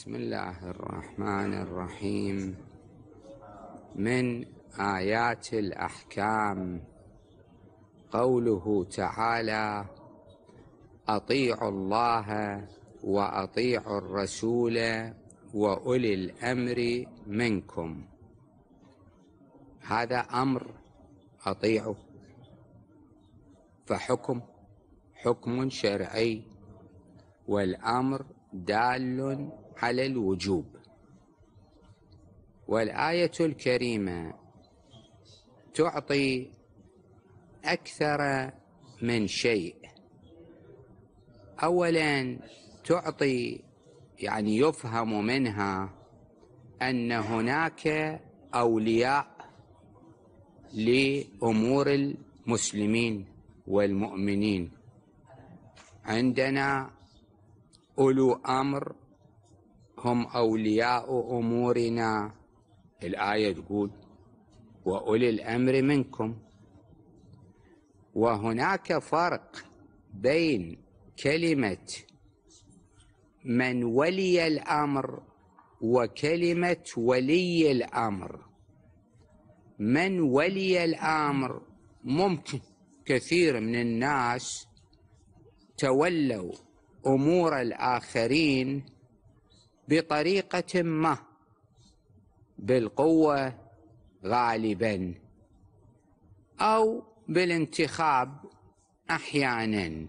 بسم الله الرحمن الرحيم من آيات الأحكام قوله تعالى أطيعوا الله وأطيعوا الرسول وأولي الأمر منكم هذا أمر أطيعه فحكم حكم شرعي والأمر دال على الوجوب والآية الكريمة تعطي أكثر من شيء أولا تعطي يعني يفهم منها أن هناك أولياء لأمور المسلمين والمؤمنين عندنا أولو أمر هم أولياء أمورنا الآية تقول وأولي الأمر منكم وهناك فرق بين كلمة من ولي الأمر وكلمة ولي الأمر من ولي الأمر ممكن كثير من الناس تولوا أمور الآخرين بطريقة ما بالقوة غالبا أو بالانتخاب أحيانا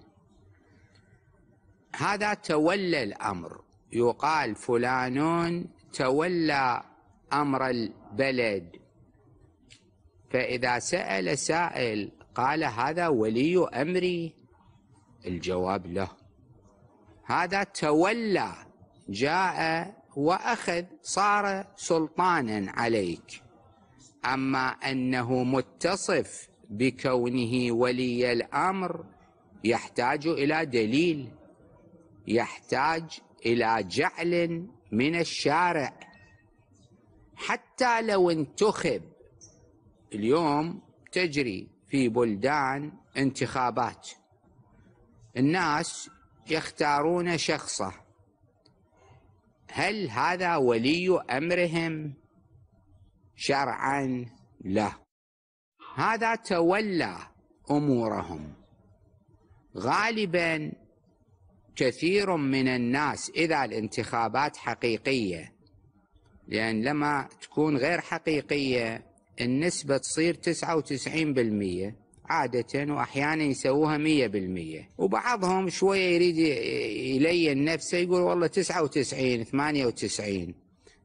هذا تولى الأمر يقال فلان تولى أمر البلد فإذا سأل سائل قال هذا ولي أمري الجواب له هذا تولى جاء واخذ صار سلطانا عليك اما انه متصف بكونه ولي الامر يحتاج الى دليل يحتاج الى جعل من الشارع حتى لو انتخب اليوم تجري في بلدان انتخابات الناس يختارون شخصه هل هذا ولي امرهم شرعا لا هذا تولى امورهم غالبا كثير من الناس اذا الانتخابات حقيقيه لان لما تكون غير حقيقيه النسبه تصير 99% عادة وأحيانا يسووها مية بالمية وبعضهم شوية يريد يلين نفسه يقول والله تسعة وتسعين ثمانية وتسعين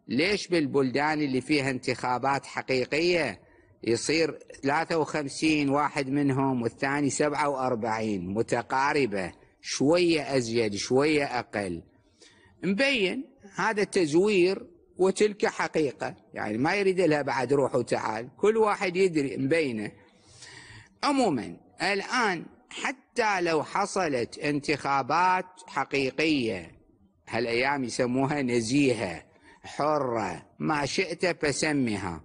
ليش بالبلدان اللي فيها انتخابات حقيقية يصير 53 واحد منهم والثاني 47 متقاربة شوية أزيد شوية أقل مبين هذا تزوير وتلك حقيقة يعني ما يريد لها بعد روح وتعال كل واحد يدري مبينه عموما الآن حتى لو حصلت انتخابات حقيقية هالأيام يسموها نزيهة حرة ما شئت فسمها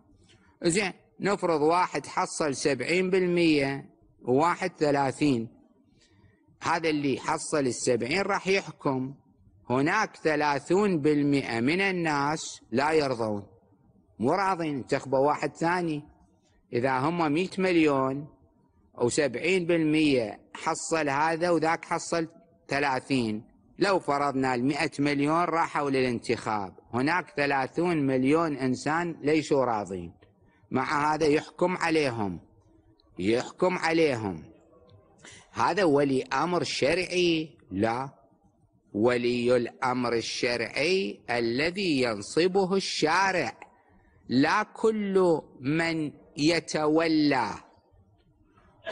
زين نفرض واحد حصل سبعين بالمية وواحد ثلاثين هذا اللي حصل السبعين راح يحكم هناك ثلاثون بالمئة من الناس لا يرضون مو راضين انتخبوا واحد ثاني إذا هم مئة مليون أو سبعين بالمية حصل هذا وذاك حصل ثلاثين لو فرضنا المئة مليون راحوا للانتخاب هناك ثلاثون مليون إنسان ليسوا راضين مع هذا يحكم عليهم يحكم عليهم هذا ولي أمر شرعي لا ولي الأمر الشرعي الذي ينصبه الشارع لا كل من يتولى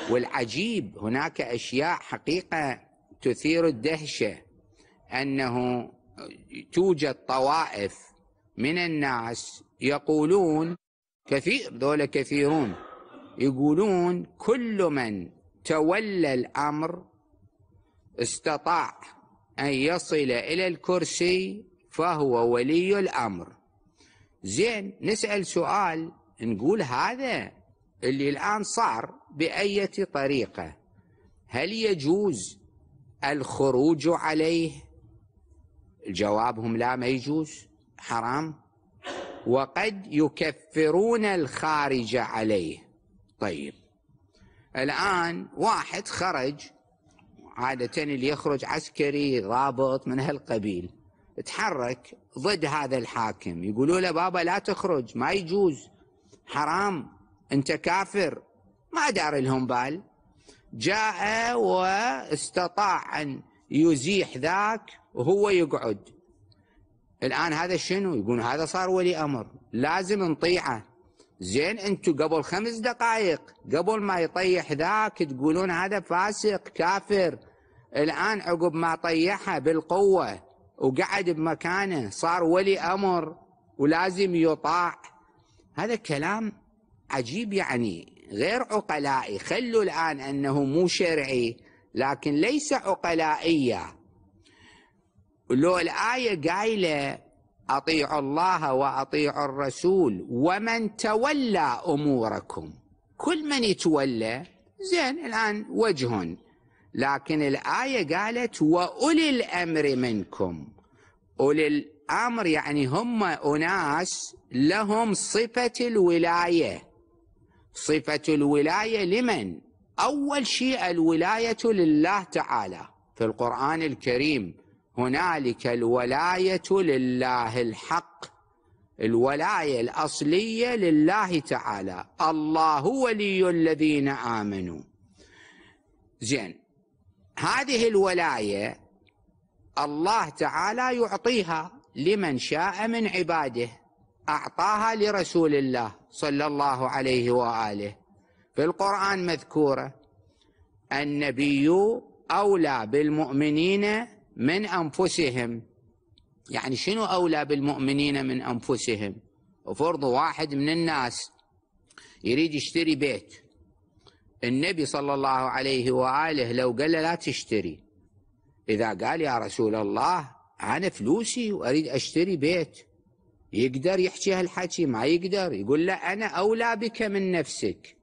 والعجيب هناك اشياء حقيقه تثير الدهشه انه توجد طوائف من الناس يقولون كثير ذولا كثيرون يقولون كل من تولى الامر استطاع ان يصل الى الكرسي فهو ولي الامر زين نسال سؤال نقول هذا اللي الآن صار بأية طريقة هل يجوز الخروج عليه جوابهم لا ما يجوز حرام وقد يكفرون الخارج عليه طيب الآن واحد خرج عادة اللي يخرج عسكري ضابط من هالقبيل تحرك ضد هذا الحاكم يقولوا له بابا لا تخرج ما يجوز حرام انت كافر ما دار لهم بال جاء واستطاع ان يزيح ذاك وهو يقعد الان هذا شنو يقول هذا صار ولي امر لازم نطيعه زين انتم قبل خمس دقائق قبل ما يطيح ذاك تقولون هذا فاسق كافر الان عقب ما طيحه بالقوه وقعد بمكانه صار ولي امر ولازم يطاع هذا كلام عجيب يعني غير عقلائي خلوا الآن أنه مو شرعي لكن ليس عقلائية لو الآية قايلة أطيعوا الله وأطيعوا الرسول ومن تولى أموركم كل من يتولى زين الآن وجه لكن الآية قالت وأولي الأمر منكم أولي الأمر يعني هم أناس لهم صفة الولاية صفة الولاية لمن؟ أول شيء الولاية لله تعالى في القرآن الكريم هنالك الولاية لله الحق الولاية الأصلية لله تعالى الله ولي الذين آمنوا زين هذه الولاية الله تعالى يعطيها لمن شاء من عباده أعطاها لرسول الله صلى الله عليه وآله في القرآن مذكورة النبي أولى بالمؤمنين من أنفسهم يعني شنو أولى بالمؤمنين من أنفسهم وفرض واحد من الناس يريد يشتري بيت النبي صلى الله عليه وآله لو قال لا تشتري إذا قال يا رسول الله أنا فلوسي وأريد أشتري بيت يقدر يحكي هالحكي ما يقدر يقول لا أنا أولى بك من نفسك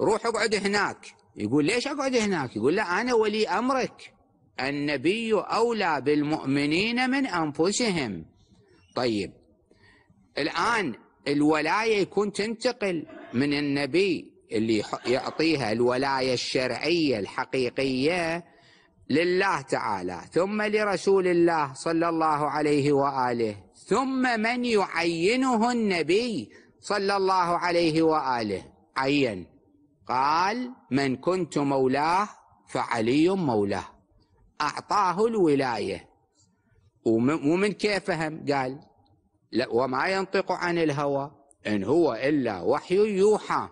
روح اقعد هناك يقول ليش اقعد هناك يقول لا أنا ولي أمرك النبي أولى بالمؤمنين من أنفسهم طيب الآن الولاية يكون تنتقل من النبي اللي يعطيها الولاية الشرعية الحقيقية لله تعالى ثم لرسول الله صلى الله عليه واله ثم من يعينه النبي صلى الله عليه واله عين قال من كنت مولاه فعلي مولاه اعطاه الولايه ومن كيف فهم قال وما ينطق عن الهوى ان هو الا وحي يوحى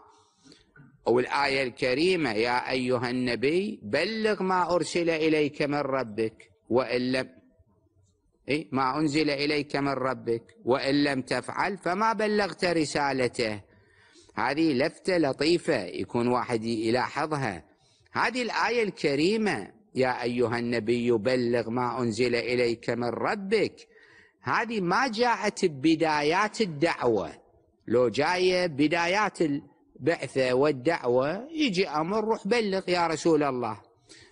أو الآية الكريمة يا أيها النبي بلغ ما أرسل إليك من ربك وإن لم إيه؟ ما أنزل إليك من ربك وإن لم تفعل فما بلغت رسالته هذه لفتة لطيفة يكون واحد يلاحظها هذه الآية الكريمة يا أيها النبي بلغ ما أنزل إليك من ربك هذه ما جاءت ببدايات الدعوة لو جاية بدايات بعثة والدعوة يجي أمر روح بلغ يا رسول الله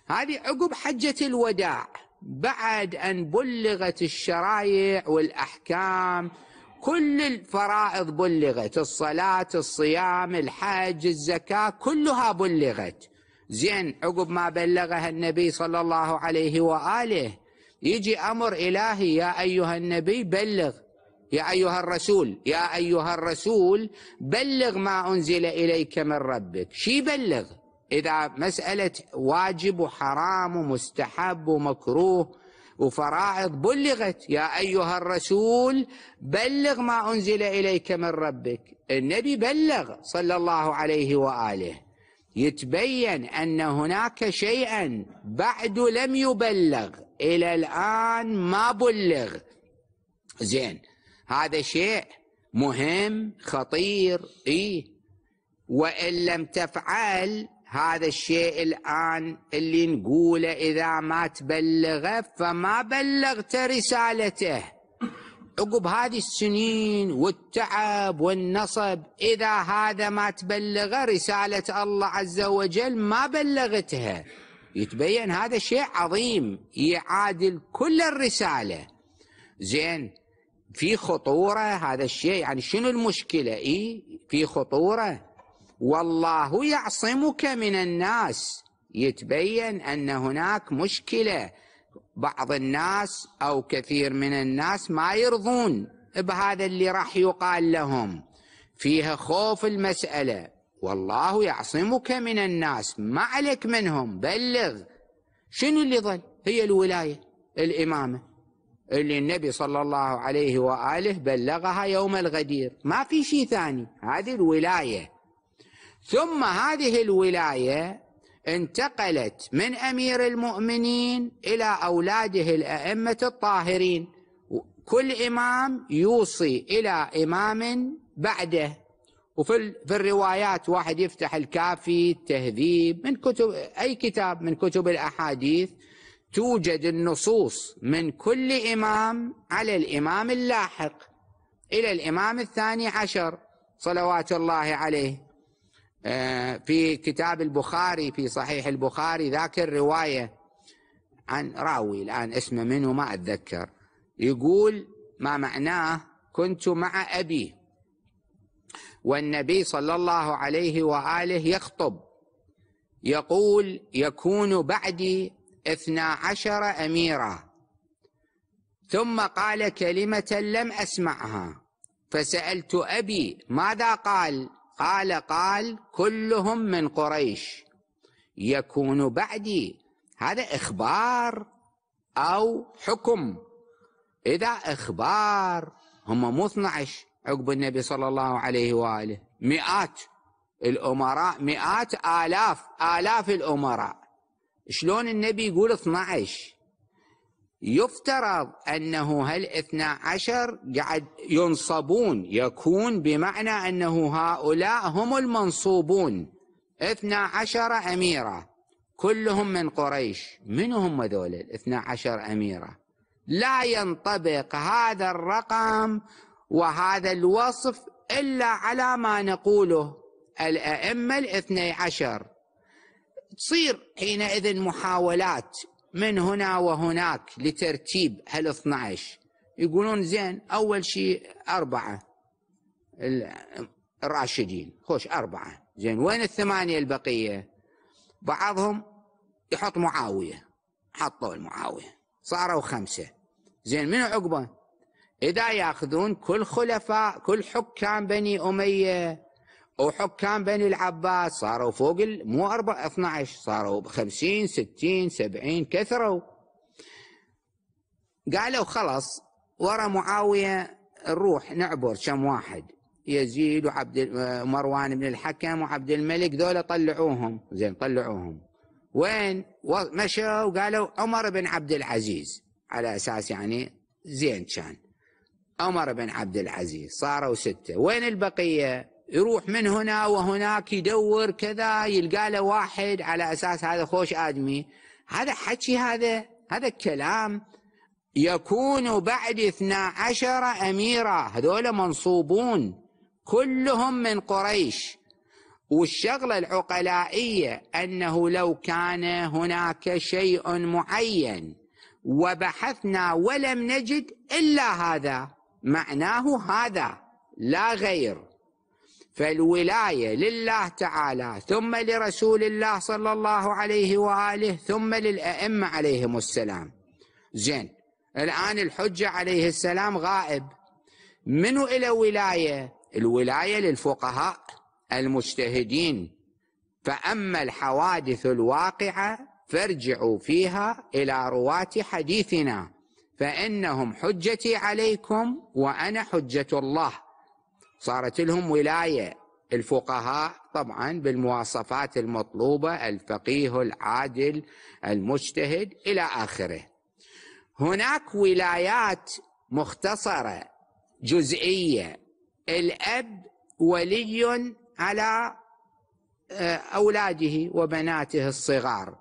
هذه عقب حجة الوداع بعد أن بلغت الشرائع والأحكام كل الفرائض بلغت الصلاة الصيام الحج الزكاة كلها بلغت زين عقب ما بلغها النبي صلى الله عليه وآله يجي أمر إلهي يا أيها النبي بلغ يا أيها الرسول يا أيها الرسول بلغ ما أنزل إليك من ربك شي بلغ إذا مسألة واجب وحرام ومستحب ومكروه وفرائض بلغت يا أيها الرسول بلغ ما أنزل إليك من ربك النبي بلغ صلى الله عليه وآله يتبين أن هناك شيئا بعد لم يبلغ إلى الآن ما بلغ زين هذا شيء مهم خطير إيه وإن لم تفعل هذا الشيء الآن اللي نقوله إذا ما تبلغه فما بلغت رسالته عقب هذه السنين والتعب والنصب إذا هذا ما تبلغه رسالة الله عز وجل ما بلغتها يتبين هذا شيء عظيم يعادل كل الرسالة زين في خطورة هذا الشيء يعني شنو المشكلة إيه في خطورة والله يعصمك من الناس يتبين أن هناك مشكلة بعض الناس أو كثير من الناس ما يرضون بهذا اللي راح يقال لهم فيها خوف المسألة والله يعصمك من الناس ما عليك منهم بلغ شنو اللي ظل هي الولاية الإمامة اللي النبي صلى الله عليه وآله بلغها يوم الغدير ما في شيء ثاني هذه الولاية ثم هذه الولاية انتقلت من أمير المؤمنين إلى أولاده الأئمة الطاهرين كل إمام يوصي إلى إمام بعده وفي في الروايات واحد يفتح الكافي التهذيب من كتب أي كتاب من كتب الأحاديث توجد النصوص من كل إمام على الإمام اللاحق إلى الإمام الثاني عشر صلوات الله عليه آه، في كتاب البخاري في صحيح البخاري ذاك الرواية عن راوي الآن اسمه منه ما أتذكر يقول ما معناه كنت مع أبي والنبي صلى الله عليه وآله يخطب يقول يكون بعدي اثنا عشر أميرا ثم قال كلمة لم أسمعها فسألت أبي ماذا قال قال قال كلهم من قريش يكون بعدي هذا إخبار أو حكم إذا إخبار هم مو 12 عقب النبي صلى الله عليه وآله مئات الأمراء مئات آلاف آلاف الأمراء شلون النبي يقول 12 يفترض أنه هل 12 قاعد ينصبون يكون بمعنى أنه هؤلاء هم المنصوبون 12 أميرة كلهم من قريش من هم ذول 12 أميرة لا ينطبق هذا الرقم وهذا الوصف إلا على ما نقوله الأئمة الاثني عشر تصير حينئذ محاولات من هنا وهناك لترتيب هال 12 يقولون زين اول شيء اربعه الراشدين خوش اربعه زين وين الثمانيه البقيه؟ بعضهم يحط معاويه حطوا المعاويه صاروا خمسه زين منو عقبه؟ اذا ياخذون كل خلفاء كل حكام بني اميه وحكام بني العباس صاروا فوق مو 4 12 صاروا 50 60 70 كثروا قالوا خلاص ورا معاويه نروح نعبر كم واحد يزيد وعبد آه، مروان بن الحكم وعبد الملك ذولا طلعوهم زين طلعوهم وين مشوا وقالوا عمر بن عبد العزيز على اساس يعني زين كان عمر بن عبد العزيز صاروا ستة وين البقية يروح من هنا وهناك يدور كذا يلقى له واحد على اساس هذا خوش ادمي هذا حكي هذا هذا الكلام يكون بعد اثنا عشر اميرا هذول منصوبون كلهم من قريش والشغله العقلائيه انه لو كان هناك شيء معين وبحثنا ولم نجد الا هذا معناه هذا لا غير فالولاية لله تعالى ثم لرسول الله صلى الله عليه وآله ثم للأئمة عليهم السلام زين الآن الحجة عليه السلام غائب منو إلى ولاية الولاية للفقهاء المجتهدين فأما الحوادث الواقعة فارجعوا فيها إلى رواة حديثنا فإنهم حجتي عليكم وأنا حجة الله صارت لهم ولايه الفقهاء طبعا بالمواصفات المطلوبه الفقيه العادل المجتهد الى اخره هناك ولايات مختصره جزئيه الاب ولي على آه، اولاده وبناته الصغار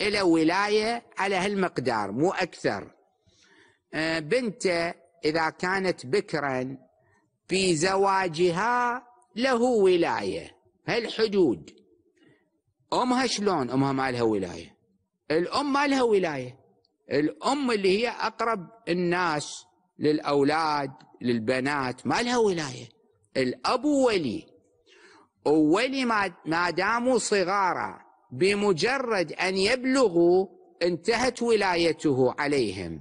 الى ولايه على هالمقدار مو اكثر آه، بنته اذا كانت بكرا في زواجها له ولاية هالحدود أمها شلون أمها ما لها ولاية الأم ما لها ولاية الأم اللي هي أقرب الناس للأولاد للبنات ما لها ولاية الأب ولي وولي ما داموا صغارا بمجرد أن يبلغوا انتهت ولايته عليهم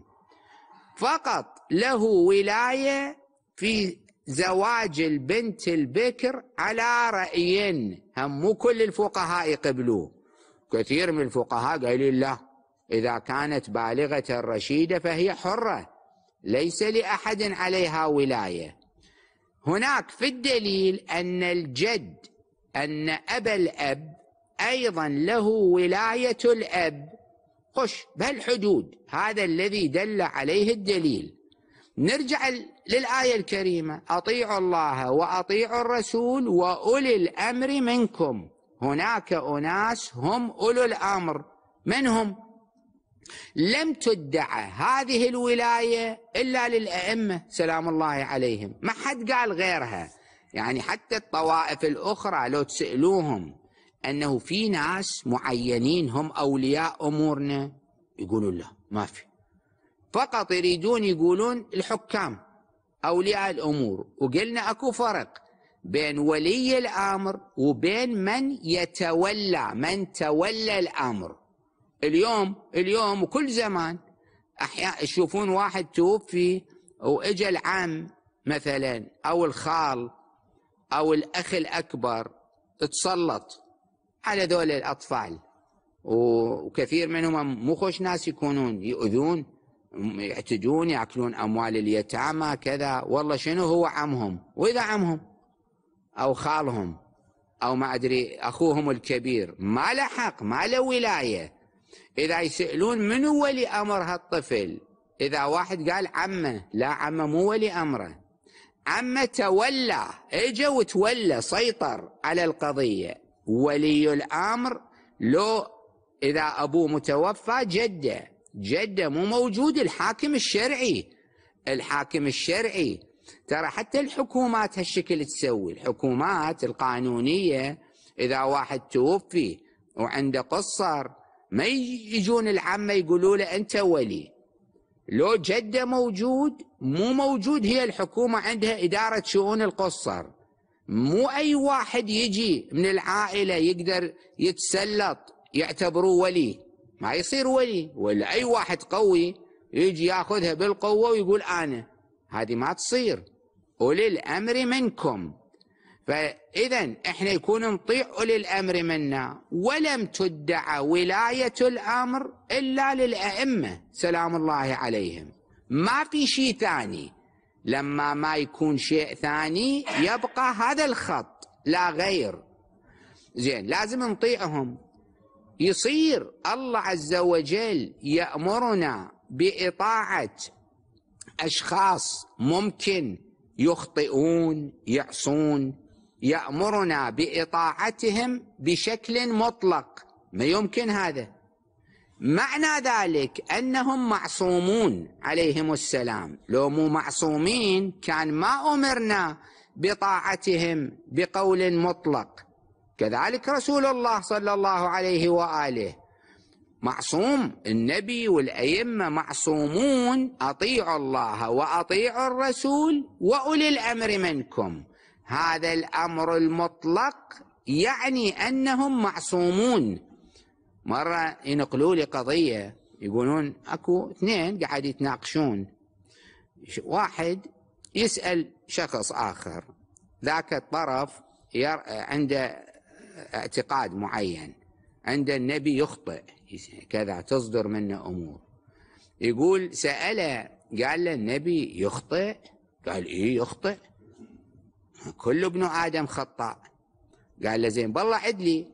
فقط له ولاية في زواج البنت البكر على رأيين هم مو كل الفقهاء يقبلوه كثير من الفقهاء قالوا لا إذا كانت بالغة رشيدة فهي حرة ليس لأحد عليها ولاية هناك في الدليل أن الجد أن أبا الأب أيضا له ولاية الأب قش بهالحدود هذا الذي دل عليه الدليل نرجع للآية الكريمة أطيعوا الله وأطيعوا الرسول وأولي الأمر منكم هناك أناس هم أولو الأمر من هم؟ لم تدعى هذه الولاية إلا للأئمة سلام الله عليهم ما حد قال غيرها يعني حتى الطوائف الأخرى لو تسألوهم أنه في ناس معينين هم أولياء أمورنا يقولوا لا ما في فقط يريدون يقولون الحكام أولياء الأمور وقلنا أكو فرق بين ولي الأمر وبين من يتولى من تولى الأمر اليوم اليوم وكل زمان أحيانا يشوفون واحد توفي وإجا العم مثلا أو الخال أو الأخ الأكبر تسلط على ذول الأطفال وكثير منهم مو خوش ناس يكونون يؤذون يحتجون ياكلون اموال اليتامى كذا والله شنو هو عمهم واذا عمهم او خالهم او ما ادري اخوهم الكبير ما له حق ما له ولايه اذا يسالون من هو ولي امر هالطفل اذا واحد قال عمه لا عمه مو ولي امره عمه تولى اجى وتولى سيطر على القضيه ولي الامر لو اذا ابوه متوفى جده جدة مو موجود الحاكم الشرعي الحاكم الشرعي ترى حتى الحكومات هالشكل تسوي الحكومات القانونية إذا واحد توفي وعنده قصر ما يجون العامة يقولوا له أنت ولي لو جدة موجود مو موجود هي الحكومة عندها إدارة شؤون القصر مو أي واحد يجي من العائلة يقدر يتسلط يعتبروه ولي ما يصير ولي ولا أي واحد قوي يجي ياخذها بالقوة ويقول أنا هذه ما تصير أولي الأمر منكم فإذا إحنا يكون نطيع أولي الأمر منا ولم تدعى ولاية الأمر إلا للأئمة سلام الله عليهم ما في شيء ثاني لما ما يكون شيء ثاني يبقى هذا الخط لا غير زين لازم نطيعهم يصير الله عز وجل يأمرنا بإطاعة أشخاص ممكن يخطئون يعصون يأمرنا بإطاعتهم بشكل مطلق ما يمكن هذا معنى ذلك انهم معصومون عليهم السلام لو مو معصومين كان ما امرنا بطاعتهم بقول مطلق كذلك رسول الله صلى الله عليه واله معصوم النبي والائمه معصومون اطيعوا الله واطيعوا الرسول واولي الامر منكم هذا الامر المطلق يعني انهم معصومون مره ينقلوا لي قضيه يقولون اكو اثنين قاعد يتناقشون واحد يسال شخص اخر ذاك الطرف عنده اعتقاد معين عند النبي يخطئ كذا تصدر منه امور يقول ساله قال له النبي يخطئ قال ايه يخطئ كل ابن ادم خطاء قال له زين بالله عد لي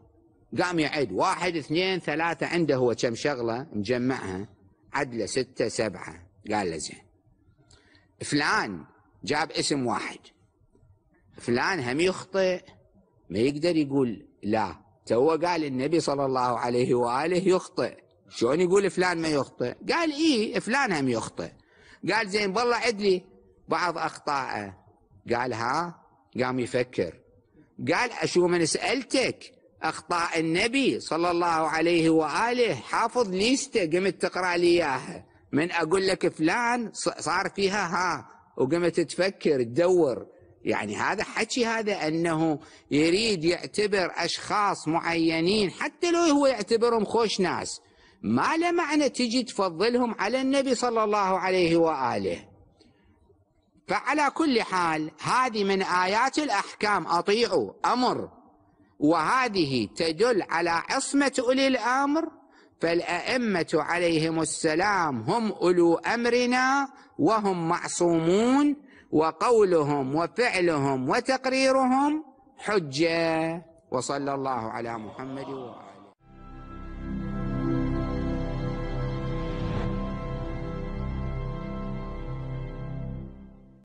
قام يعد واحد اثنين ثلاثة عنده هو كم شغلة مجمعها عد له ستة سبعة قال له زين فلان جاب اسم واحد فلان هم يخطئ ما يقدر يقول لا تو قال النبي صلى الله عليه وآله يخطئ شلون يقول فلان ما يخطئ قال اي فلان هم يخطئ قال زين عد عدلي بعض اخطائه قال ها قام يفكر قال أشو من سألتك أخطاء النبي صلى الله عليه وآله حافظ ليسته قمت تقرأ لي إياها من أقول لك فلان صار فيها ها وقمت تفكر تدور يعني هذا حكي هذا انه يريد يعتبر اشخاص معينين حتى لو هو يعتبرهم خوش ناس ما له معنى تجي تفضلهم على النبي صلى الله عليه واله فعلى كل حال هذه من ايات الاحكام اطيعوا امر وهذه تدل على عصمه اولي الامر فالائمه عليهم السلام هم اولو امرنا وهم معصومون وقولهم وفعلهم وتقريرهم حجه وصلى الله على محمد وآله